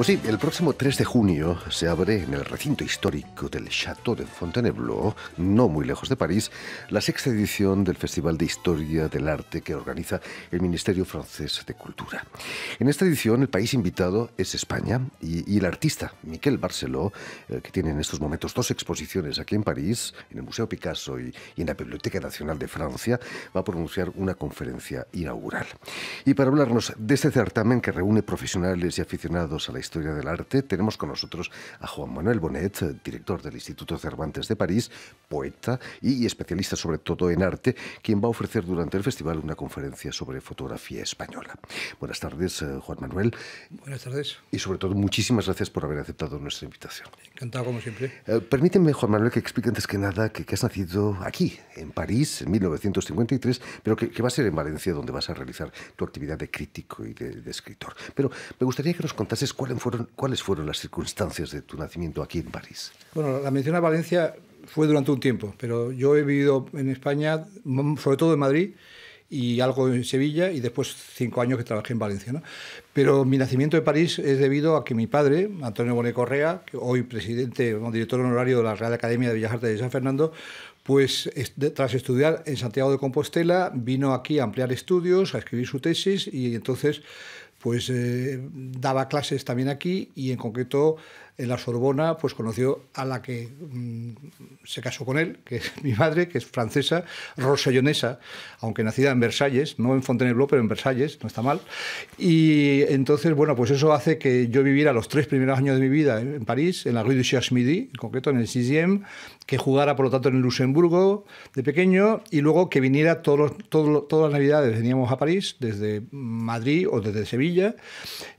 Pues sí, el próximo 3 de junio se abre en el recinto histórico del Château de Fontainebleau, no muy lejos de París, la sexta edición del Festival de Historia del Arte que organiza el Ministerio Francés de Cultura. En esta edición el país invitado es España y, el artista Miquel Barceló, eh, que tiene en estos momentos dos exposiciones aquí en París, en el Museo Picasso y, y en la Biblioteca Nacional de Francia, va a pronunciar una conferencia inaugural. Y para hablarnos de este certamen que reúne profesionales y aficionados a la historia, historia del arte, tenemos con nosotros a Juan Manuel Bonet, eh, director del Instituto Cervantes de París, poeta y especialista sobre todo en arte, quien va a ofrecer durante el festival una conferencia sobre fotografía española. Buenas tardes, eh, Juan Manuel. Buenas tardes. Y sobre todo, muchísimas gracias por haber aceptado nuestra invitación. Encantado, como siempre. Eh, permíteme, Juan Manuel, que explique antes que nada que, que, has nacido aquí, en París, en 1953, pero que, que va a ser en Valencia donde vas a realizar tu actividad de crítico y de, escritor. Pero me gustaría que nos contases cuál ¿Cuáles fueron las circunstancias de tu nacimiento aquí en París? Bueno, la mención a Valencia fue durante un tiempo, pero yo he vivido en España, sobre todo en Madrid, y algo en Sevilla y después cinco años que trabajé en Valencia. Pero mi nacimiento en París es debido a que mi padre, Antonio Bonet Correa, que hoy presidente o director honorario de la Real Academia de Bellas Artes de San Fernando, pues tras estudiar en Santiago de Compostela vino aquí a ampliar estudios, a escribir su tesis y entonces pues eh, daba clases también aquí y en concreto en la Sorbona pues conoció a la que mm, se casó con él, que es mi madre, que es francesa, rosellonesa, aunque nacida en Versalles, no en Fontainebleau, pero en Versalles, no está mal. Y entonces, bueno, pues eso hace que yo viviera los tres primeros años de mi vida en París, en la Rue du Cherche Midi, en concreto en el 6 que jugara por lo tanto en el Luxemburgo de pequeño y luego que viniera todos todos, todas las navidades, veníamos a París desde Madrid o desde Sevilla,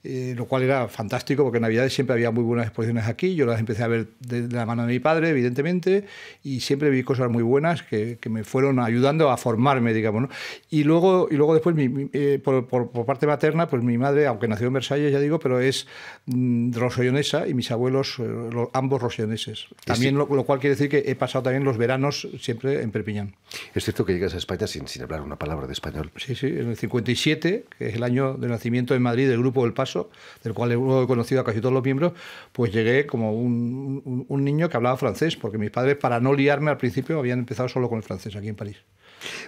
eh, lo cual era fantástico porque en navidades siempre había muy buenas exposiciones aquí, yo las empecé a ver de, la mano de mi padre, evidentemente, y siempre vi cosas muy buenas que, me fueron ayudando a formarme, digamos. Y, luego, y luego después, eh, por, parte materna, pues mi madre, aunque nació en Versalles, ya digo, pero es mm, rosellonesa, y mis abuelos, eh, los, ambos roselloneses. También, lo, cual quiere decir que he pasado también los veranos siempre en Perpiñán. Es cierto que llegas a España sin, sin hablar una palabra de español. Sí, sí, en el 57, que es el año de nacimiento en Madrid del Grupo El Paso, del cual he conocido a casi todos los miembros, pues llegué como un, niño que hablaba francés, porque mis padres, para no liarme al principio, habían empezado solo con el francés aquí en París.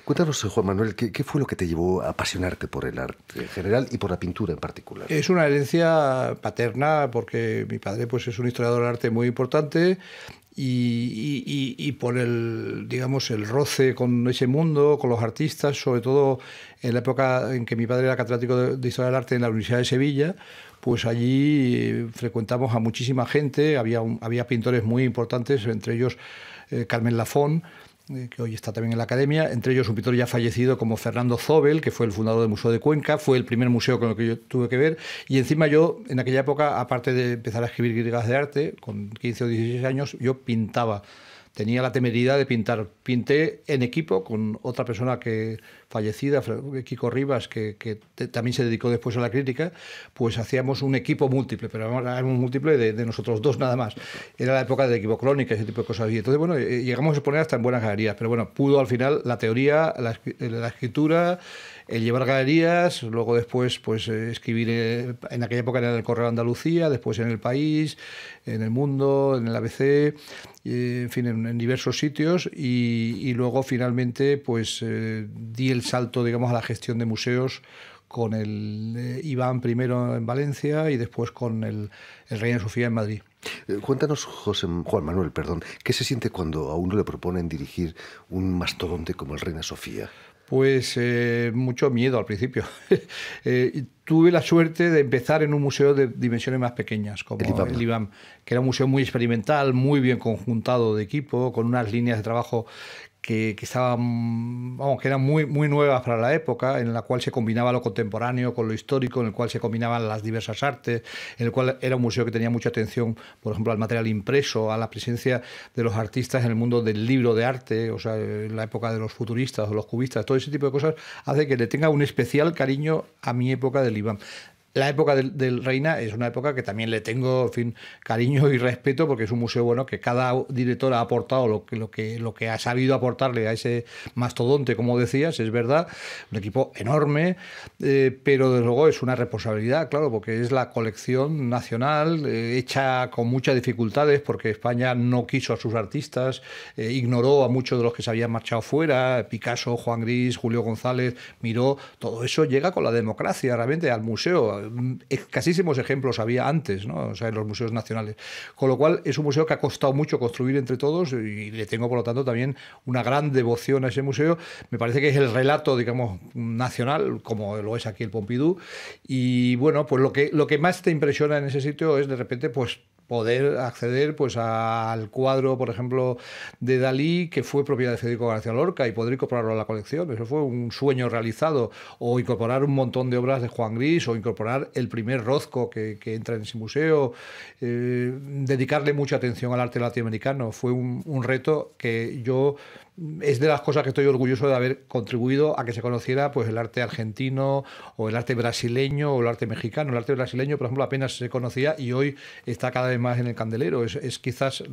Cuéntanos, eh, Juan Manuel, ¿qué, fue lo que te llevó a apasionarte por el arte en general y por la pintura en particular? Es una herencia paterna, porque mi padre pues, es un historiador de arte muy importante y, por el, digamos, el roce con ese mundo, con los artistas, sobre todo en la época en que mi padre era catedrático de Historia del Arte en la Universidad de Sevilla, pues allí eh, frecuentamos a muchísima gente, había, pintores muy importantes, entre ellos eh, Carmen Lafón, eh, que hoy está también en la academia, entre ellos un pintor ya fallecido como Fernando Zobel, que fue el fundador del Museo de Cuenca, fue el primer museo con el que yo tuve que ver, y encima yo, en aquella época, aparte de empezar a escribir griegas de arte, con 15 o 16 años, yo pintaba tenía la temeridad de pintar. Pinté en equipo con otra persona que fallecida, Kiko Rivas, que, también se dedicó después a la crítica, pues hacíamos un equipo múltiple, pero era un múltiple de, nosotros dos nada más. Era la época del equipo crónica, ese tipo de cosas. Y entonces, bueno, eh, llegamos a exponer hasta en buenas galerías, pero bueno, pudo al final la teoría, la, la escritura el llevar galerías, luego después pues eh, escribir eh, en aquella época era el Correo Andalucía, después en El País, en El Mundo, en el ABC, en fin, en, diversos sitios y, luego finalmente pues eh, di el salto, digamos, a la gestión de museos con el Iván primero en Valencia y después con el, Reina Sofía en Madrid. cuéntanos, José, Juan Manuel, perdón, ¿qué se siente cuando a uno le proponen dirigir un mastodonte como el Reina Sofía? Pues eh, mucho miedo al principio. Eh, tuve la suerte de empezar en un museo de dimensiones más pequeñas, como el el IBAM, que era un museo muy experimental, muy bien conjuntado de equipo, con unas líneas de trabajo que, estaban, mm, vamos, que eran muy, muy nuevas para la época, en la cual se combinaba lo contemporáneo con lo histórico, en el cual se combinaban las diversas artes, en el cual era un museo que tenía mucha atención, por ejemplo, al material impreso, a la presencia de los artistas en el mundo del libro de arte, o sea, en la época de los futuristas o los cubistas, todo ese tipo de cosas hace que le tenga un especial cariño a mi época del IBAM la época del, Reina es una época que también le tengo, cariño y respeto, porque es un museo bueno que cada director ha aportado lo que, lo que, ha sabido aportarle a ese mastodonte, como decías, es verdad, un equipo enorme, eh, pero desde luego es una responsabilidad, claro, porque es la colección nacional eh, hecha con muchas dificultades, porque España no quiso a sus artistas, eh, ignoró a muchos de los que se habían marchado fuera, Picasso, Juan Gris, Julio González, Miró, todo eso llega con la democracia realmente al museo ...casísimos ejemplos había antes, ¿no? o sea, en los museos nacionales. Con lo cual es un museo que ha costado mucho construir entre todos y le tengo, por lo tanto, también una gran devoción a ese museo. Me parece que es el relato, digamos, nacional, como lo es aquí el Pompidou. Y bueno, pues lo que, lo que más te impresiona en ese sitio es de repente, pues poder acceder pues al cuadro, por ejemplo, de Dalí, que fue propiedad de Federico García Lorca, y poder incorporarlo a la colección. Eso fue un sueño realizado. O incorporar un montón de obras de Juan Gris, o incorporar el primer Rozco que, entra en ese museo. Eh, dedicarle mucha atención al arte latinoamericano. Fue un, un reto que yo es de las cosas que estoy orgulloso de haber contribuido a que se conociera pues el arte argentino o el arte brasileño o el arte mexicano. El arte brasileño, por ejemplo, apenas se conocía y hoy está cada vez más en el candelero. Es, quizás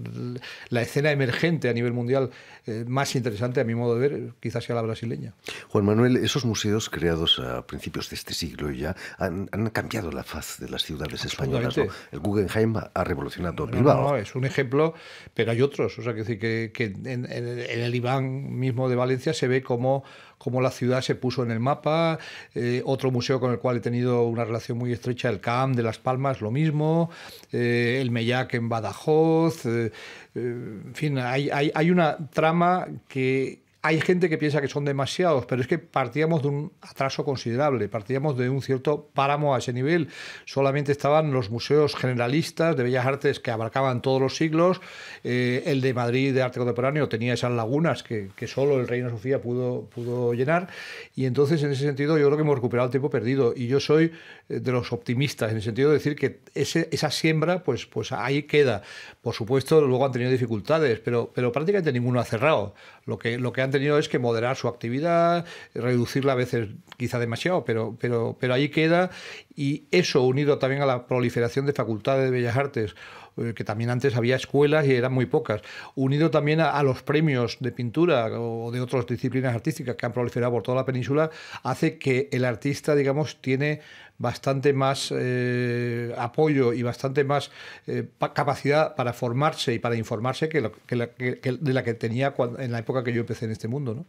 la escena emergente a nivel mundial eh, más interesante, a mi modo de ver, quizás sea la brasileña. Juan Manuel, esos museos creados a principios de este siglo ya han, cambiado la faz de las ciudades españolas. El Guggenheim ha revolucionado Bilbao. es un ejemplo, pero hay otros. O sea, que, que en, el mismo de Valencia se ve como como la ciudad se puso en el mapa. Eh, otro museo con el cual he tenido una relación muy estrecha, el CAM de Las Palmas, lo mismo. Eh, el Mellac en Badajoz. Eh, en fin, hay, hay, hay, una trama que hay gente que piensa que son demasiados, pero es que partíamos de un atraso considerable, partíamos de un cierto páramo a ese nivel. Solamente estaban los museos generalistas de bellas artes que abarcaban todos los siglos, eh, el de Madrid de arte contemporáneo tenía esas lagunas que, solo el Reino Sofía pudo, pudo llenar, y entonces en ese sentido yo creo que hemos recuperado el tiempo perdido, y yo soy eh, de los optimistas, en el sentido de decir que esa siembra, pues, pues ahí queda. Por supuesto, luego han tenido dificultades, pero, pero prácticamente ninguno ha cerrado. Lo que, lo que han tenido es que moderar su actividad, reducirla a veces quizá demasiado, pero, pero, pero ahí queda. Y eso unido también a la proliferación de facultades de bellas artes eh, que también antes había escuelas y eran muy pocas, unido también a, los premios de pintura o de otras disciplinas artísticas que han proliferado por toda la península, hace que el artista, digamos, tiene bastante más eh, apoyo y bastante más eh, capacidad para formarse y para informarse que, de la que tenía en la época que yo empecé en este mundo, ¿no?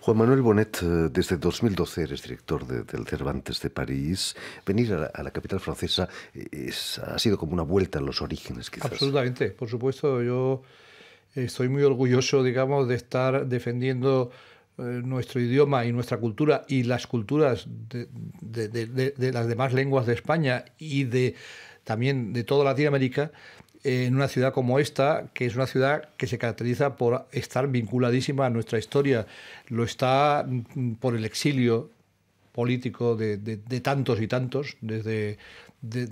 Juan Manuel Bonet, eh, desde 2012 eres director del Cervantes de París. Venir a la, capital francesa eh, ha sido como una vuelta a los orígenes, quizás. Absolutamente, por supuesto. Yo eh, estoy muy orgulloso, digamos, de estar defendiendo nuestro idioma y nuestra cultura y las culturas de, las demás lenguas de España y de también de toda Latinoamérica en una ciudad como esta, que es una ciudad que se caracteriza por estar vinculadísima a nuestra historia, lo está mm, mm, por el exilio político de, tantos y tantos, desde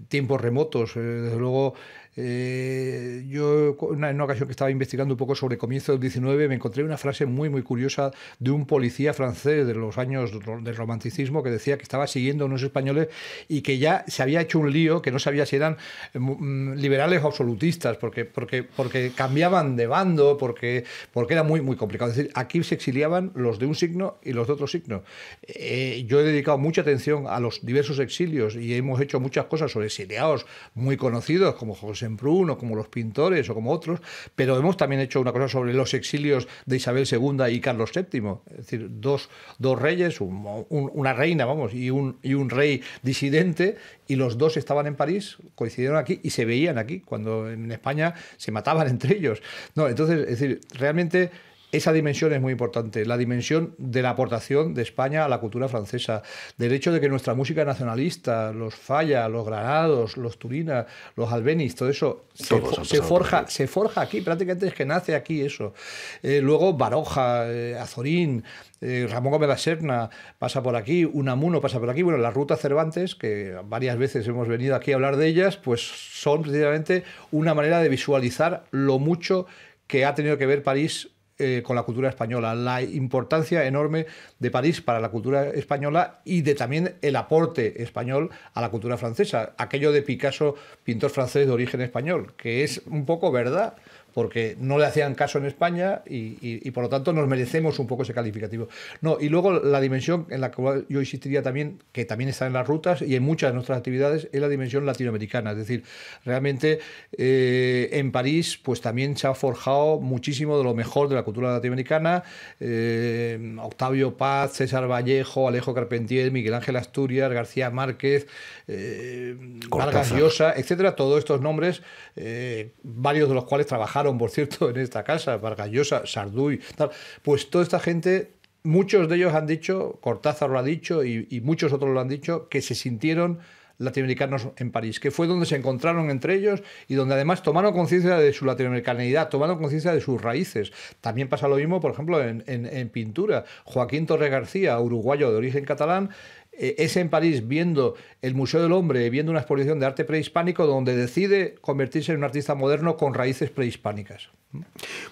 tiempos remotos, eh, desde luego eh, yo, en una ocasión que estaba investigando un poco sobre comienzos comienzo del 19, me encontré una frase muy, muy curiosa de un policía francés de los años del romanticismo que decía que estaba siguiendo a unos españoles y que ya se había hecho un lío, que no sabía si eran mm, mm, liberales o absolutistas, porque, porque, porque cambiaban de bando, porque, porque era muy, muy complicado. Es decir, aquí se exiliaban los de un signo y los de otro signo. Eh, yo he dedicado mucha atención a los diversos exilios y hemos hecho muchas cosas sobre exiliados muy conocidos, como José Semprún o como los pintores o como otros, pero hemos también hecho una cosa sobre los exilios de Isabel II y Carlos VII, es decir, dos, dos reyes, una reina, vamos, y un, y un rey disidente, y los dos estaban en París, coincidieron aquí y se veían aquí, cuando en España se mataban entre ellos. No, entonces, es decir, realmente esa dimensión es muy importante, la dimensión de la aportación de España a la cultura francesa, del hecho de que nuestra música nacionalista, los Falla, los Granados, los Turina, los Albenis, todo eso se, forja, se forja aquí, prácticamente es que nace aquí eso. Eh, luego Baroja, eh, Azorín, eh, Ramón Gómez de la Serna pasa por aquí, Unamuno pasa por aquí. Bueno, las rutas Cervantes, que varias veces hemos venido aquí a hablar de ellas, pues son precisamente una manera de visualizar lo mucho que ha tenido que ver París eh, con la cultura española, la importancia enorme de París para la cultura española y de también el aporte español a la cultura francesa, aquello de Picasso, pintor francés de origen español, que es un poco verdad porque no le hacían caso en España y, por lo tanto nos merecemos un poco ese calificativo. No, y luego la dimensión en la cual yo insistiría también, que también está en las rutas y en muchas de nuestras actividades, es la dimensión latinoamericana. Es decir, realmente eh, en París pues también se ha forjado muchísimo de lo mejor de la cultura latinoamericana. Eh, Octavio Paz, César Vallejo, Alejo Carpentier, Miguel Ángel Asturias, García Márquez, eh, Llosa, etcétera, todos estos nombres, eh, varios de los cuales trabajamos por cierto, en esta casa, Vargallosa, Sarduy, pues toda esta gente, muchos de ellos han dicho, Cortázar lo ha dicho y, muchos otros lo han dicho, que se sintieron latinoamericanos en París, que fue donde se encontraron entre ellos y donde además tomaron conciencia de su latinoamericanidad, tomaron conciencia de sus raíces. También pasa lo mismo, por ejemplo, en, en pintura. Joaquín Torre García, uruguayo de origen catalán, eh, es en París viendo el Museo del Hombre, viendo una exposición de arte prehispánico, donde decide convertirse en un artista moderno con raíces prehispánicas.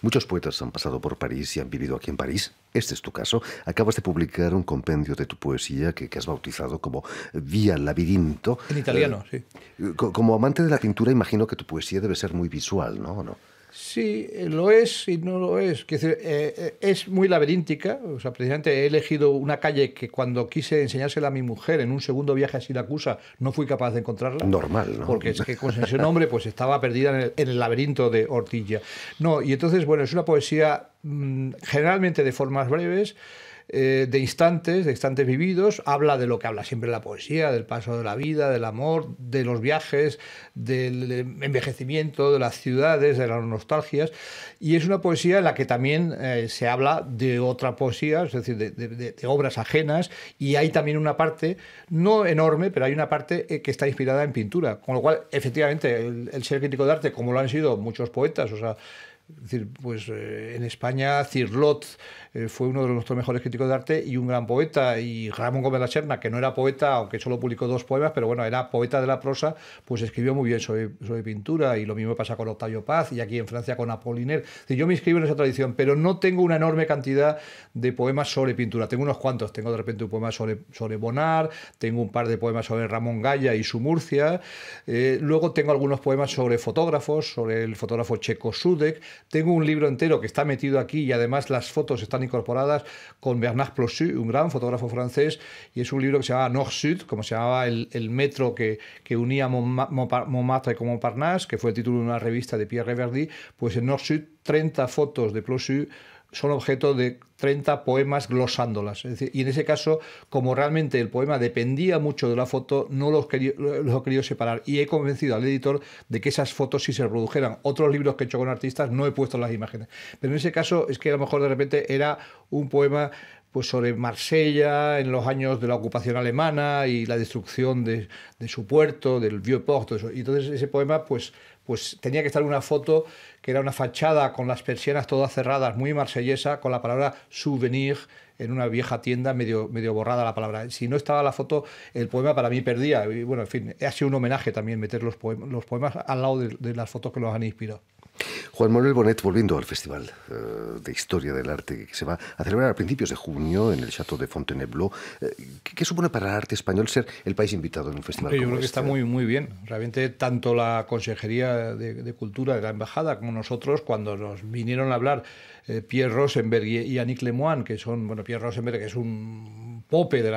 Muchos poetas han pasado por París y han vivido aquí en París. Este es tu caso. Acabas de publicar un compendio de tu poesía que, has bautizado como Vía Labirinto. En italiano, eh, sí. Como amante de la pintura, imagino que tu poesía debe ser muy visual, ¿no? ¿O no no Sí, lo es y no lo es. Es, eh, eh, es muy laberíntica. O sea, precisamente he elegido una calle que cuando quise enseñársela a mi mujer en un segundo viaje a Siracusa no fui capaz de encontrarla. Normal, ¿no? Porque es que con ese nombre pues estaba perdida en el, laberinto de Ortilla. No, y entonces, bueno, es una poesía mm, generalmente de formas breves eh, de instantes, de instantes vividos, habla de lo que habla siempre la poesía, del paso de la vida, del amor, de los viajes, del envejecimiento, de las ciudades, de las nostalgias, y es una poesía en la que también eh, se habla de otra poesía, es decir, de, obras ajenas, y hay también una parte, no enorme, pero hay una parte eh, que está inspirada en pintura, con lo cual, efectivamente, el, ser crítico de arte, como lo han sido muchos poetas, o sea, decir, pues en España Cirlot eh, fue uno de nuestros mejores críticos de arte y un gran poeta. Y Ramón Gómez La que no era poeta, aunque solo publicó dos poemas, pero bueno, era poeta de la prosa, pues escribió muy bien sobre, pintura. Y lo mismo pasa con Octavio Paz y aquí en Francia con Apollinaire. yo me inscribo en esa tradición, pero no tengo una enorme cantidad de poemas sobre pintura. Tengo unos cuantos. Tengo de repente un poema sobre, sobre Bonar, tengo un par de poemas sobre Ramón Gaya y su Murcia. Eh, luego tengo algunos poemas sobre fotógrafos, sobre el fotógrafo checo Sudek. Tengo un libro entero que está metido aquí y además las fotos están incorporadas con Bernard Plossu, un gran fotógrafo francés, y es un libro que se llama Nord-Sud, como se llamaba el, metro que, que unía Montmartre con Montparnasse, que fue el título de una revista de Pierre Reverdy, pues en Nord-Sud 30 fotos de Plossu son objeto de 30 poemas glosándolas. y en ese caso, como realmente el poema dependía mucho de la foto, no los, he querido separar. Y he convencido al editor de que esas fotos, si se reprodujeran otros libros que he hecho con artistas, no he puesto las imágenes. Pero en ese caso es que a lo mejor de repente era un poema pues sobre Marsella en los años de la ocupación alemana y la destrucción de, su puerto, del Vieux Port, Y entonces ese poema pues pues tenía que estar una foto que era una fachada con las persianas todas cerradas, muy marsellesa, con la palabra souvenir en una vieja tienda medio, medio borrada la palabra. Si no estaba la foto, el poema para mí perdía. Y bueno, en fin, ha sido un homenaje también meter los, poemas, los poemas al lado de, de las fotos que los han inspirado. Juan Manuel Bonet, volviendo al Festival eh, de Historia del Arte que se va a celebrar a principios de junio en el Chateau de Fontainebleau, eh, ¿qué, supone para el arte español ser el país invitado en un festival Yo creo que este? está muy, muy bien. Realmente, tanto la Consejería de, Cultura de la Embajada como nosotros, cuando nos vinieron a hablar eh, Pierre Rosenberg y, y Annick Lemoine, que son, bueno, Pierre Rosenberg, que es un pope de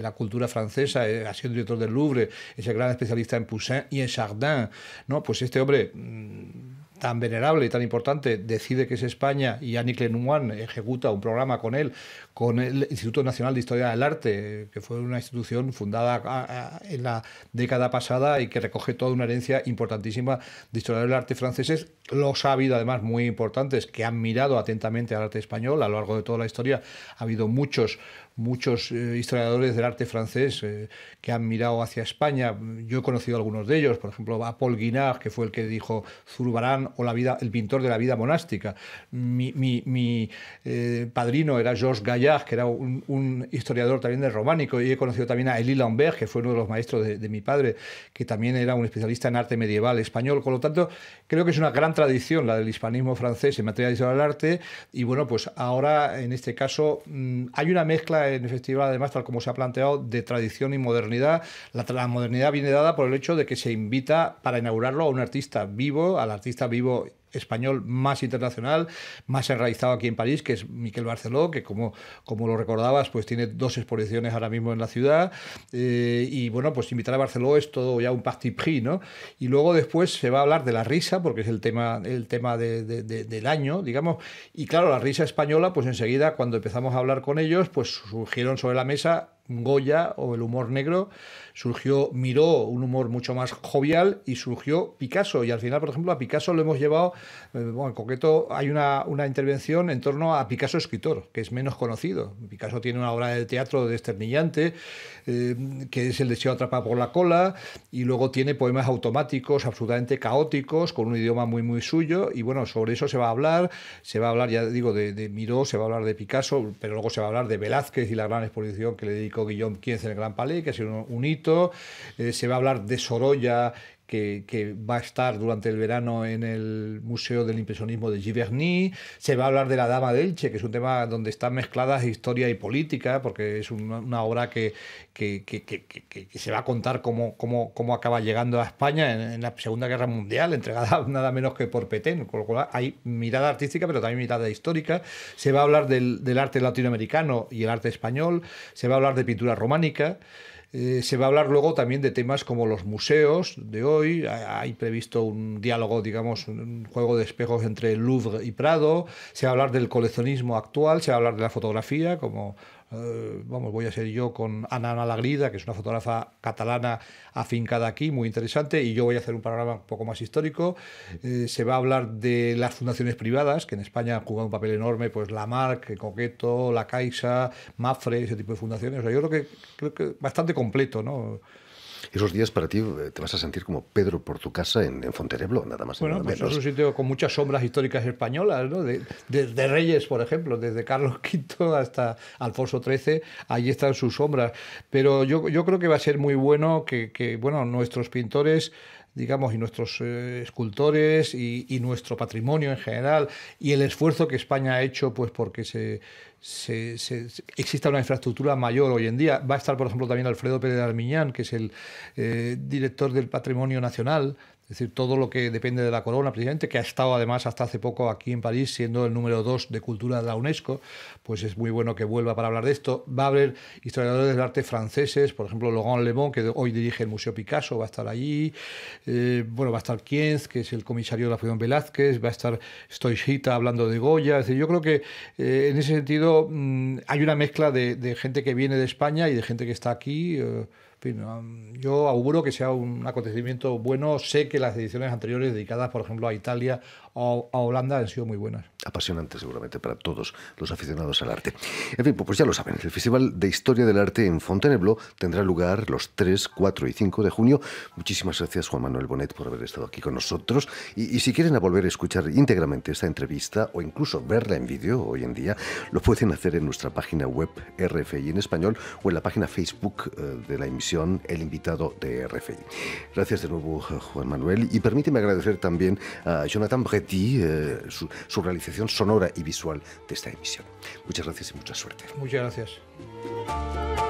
la, cultura francesa, ha sido director del Louvre, es el gran especialista en Poussin y en Chardin, ¿no? Pues este hombre. Mm, tan venerable y tan importante decide que es España y Annie Kleinman ejecuta un programa con él, con el Instituto Nacional de Historia del Arte, que fue una institución fundada ah, ah, en la década pasada y que recoge toda una herencia importantísima de historiadores del arte franceses, los ha habido además muy importantes que han mirado atentamente al arte español a lo largo de toda la historia, ha habido muchos muchos eh, historiadores del arte francés eh, que han mirado hacia España. Yo he conocido a algunos de ellos, por ejemplo, a Paul Guinard, que fue el que dijo Zurbarán o la vida, el pintor de la vida monástica. Mi, eh, padrino era Georges Gaillard, que era un, historiador también de románico, y he conocido también a Elie Lambert, que fue uno de los maestros de, de mi padre, que también era un especialista en arte medieval español. Con lo tanto, creo que es una gran tradición la del hispanismo francés en materia de historia del arte, y bueno, pues ahora en este caso mm, hay una mezcla en el festival, además, tal como se ha planteado, de tradición y modernidad. La, la modernidad viene dada por el hecho de que se invita para inaugurarlo a un artista vivo, al artista vivo español más internacional, más enraizado aquí en París, que es Miquel Barceló, que como, como lo recordabas, pues tiene dos exposiciones ahora mismo en la ciudad. Eh, y bueno, pues invitar a Barceló es todo ya un parti prix ¿no? Y luego después se va a hablar de la risa, porque es el tema, el tema del año, digamos. Y claro, la risa española, pues enseguida, cuando empezamos a hablar con ellos, pues surgieron sobre la mesa Goya o el humor negro, surgió Miró, un humor mucho más jovial, y surgió Picasso. Y al final, por ejemplo, a Picasso lo hemos llevado, eh, bueno, en concreto hay una, intervención en torno a Picasso escritor, que es menos conocido. Picasso tiene una obra de teatro de eh, que es El deseo atrapado por la cola, y luego tiene poemas automáticos, absolutamente caóticos, con un idioma muy, muy suyo, y bueno, sobre eso se va a hablar, se va a hablar, ya digo, de, de Miró, se va a hablar de Picasso, pero luego se va a hablar de Velázquez y la gran exposición que le dedico Guillón 15 en el Gran Palais, que ha sido un, hito. Eh, se va a hablar de Sorolla que, va a estar durante el verano en el Museo del Impresionismo de Giverny. Se va a hablar de La Dama del Che, que es un tema donde están mezcladas historia y política, porque es una, obra que, se va a contar cómo, cómo, cómo acaba llegando a España en, la Segunda Guerra Mundial, entregada nada menos que por Petén. Con lo cual hay mirada artística, pero también mirada histórica. Se va a hablar del, del arte latinoamericano y el arte español. Se va a hablar de pintura románica. Eh, se va a hablar luego también de temas como los museos de hoy. Hay previsto un diálogo, digamos, un juego de espejos entre Louvre y Prado. Se va a hablar del coleccionismo actual, se va a hablar de la fotografía, como eh, vamos, voy a ser yo con Ana lagrida que es una fotógrafa catalana afincada aquí, muy interesante, y yo voy a hacer un panorama un poco más histórico. Eh, se va a hablar de las fundaciones privadas, que en España han jugado un papel enorme, pues la Marc, Coqueto, la Caixa, Mafre, ese tipo de fundaciones. O sea, yo creo que, creo que bastante completo, ¿no? Esos días para ti eh, te vas a sentir como Pedro por tu casa en, Fontereblo? nada más. Bueno, pues es un sitio con muchas sombras históricas españolas, De, desde Reyes, por ejemplo, desde Carlos V hasta Alfonso XIII, ahí están sus sombras. Pero yo, creo que va a ser muy bueno que, bueno, nuestros pintores digamos, y nuestros eh, escultores y, nuestro patrimonio en general y el esfuerzo que España ha hecho pues porque se, se, exista una infraestructura mayor hoy en día. Va a estar, por ejemplo, también Alfredo Pérez Armiñán, que es el eh, director del Patrimonio Nacional es decir, todo lo que depende de la corona, precisamente, que ha estado además hasta hace poco aquí en París, siendo el número dos de cultura de la UNESCO, pues es muy bueno que vuelva para hablar de esto. Va a haber historiadores del arte franceses, por ejemplo, Laurent Le que hoy dirige el Museo Picasso, va a estar allí. Eh, bueno, va a estar Kienz, que es el comisario de la Fundación Velázquez, va a estar Stoichita hablando de Goya. Es decir, yo creo que eh, en ese sentido mm, hay una mezcla de, gente que viene de España y de gente que está aquí. Eh, yo auguro que sea un acontecimiento bueno. Sé que las ediciones anteriores dedicadas, por ejemplo, a Italia o a Holanda han sido muy buenas apasionante seguramente para todos los aficionados al arte. En fin, pues ya lo saben, el Festival de Historia del Arte en Fontainebleau tendrá lugar los 3, 4 y 5 de junio. Muchísimas gracias Juan Manuel Bonet por haber estado aquí con nosotros y, si quieren volver a escuchar íntegramente esta entrevista o incluso verla en vídeo hoy en día, lo pueden hacer en nuestra página web RFI en español o en la página Facebook eh, de la emisión El invitado de RFI. Gracias de nuevo Juan Manuel y permíteme agradecer también a Jonathan Bretti eh, su realización sonora y visual de esta emisión. Muchas gracias y mucha suerte. Muchas gracias.